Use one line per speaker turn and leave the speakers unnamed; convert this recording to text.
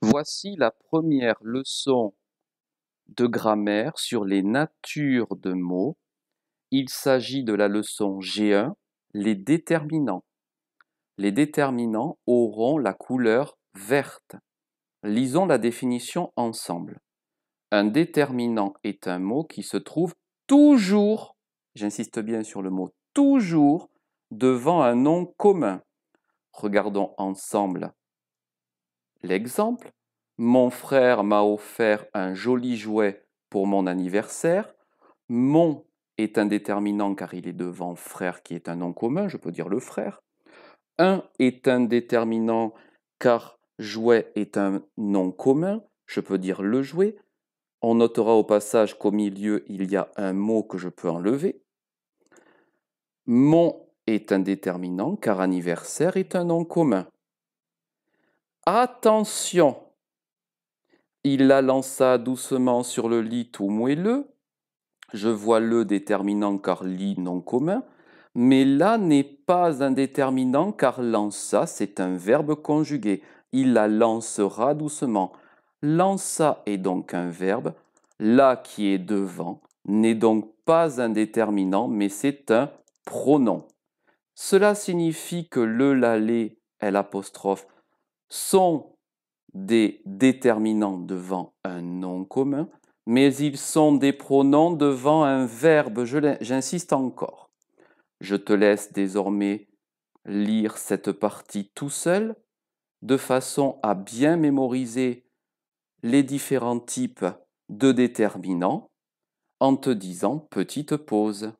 Voici la première leçon de grammaire sur les natures de mots. Il s'agit de la leçon G1, les déterminants. Les déterminants auront la couleur verte. Lisons la définition ensemble. Un déterminant est un mot qui se trouve toujours, j'insiste bien sur le mot toujours, devant un nom commun. Regardons ensemble L'exemple Mon frère m'a offert un joli jouet pour mon anniversaire. Mon est indéterminant car il est devant frère qui est un nom commun, je peux dire le frère. Un est indéterminant car jouet est un nom commun, je peux dire le jouet. On notera au passage qu'au milieu, il y a un mot que je peux enlever. Mon est indéterminant car anniversaire est un nom commun. Attention Il la lança doucement sur le lit tout moelleux. Je vois le déterminant car lit non commun. Mais là n'est pas un déterminant car lança, c'est un verbe conjugué. Il la lancera doucement. Lança est donc un verbe. La qui est devant n'est donc pas un déterminant, mais c'est un pronom. Cela signifie que le, la, est apostrophe sont des déterminants devant un nom commun, mais ils sont des pronoms devant un verbe. J'insiste encore. Je te laisse désormais lire cette partie tout seul, de façon à bien mémoriser les différents types de déterminants, en te disant petite pause.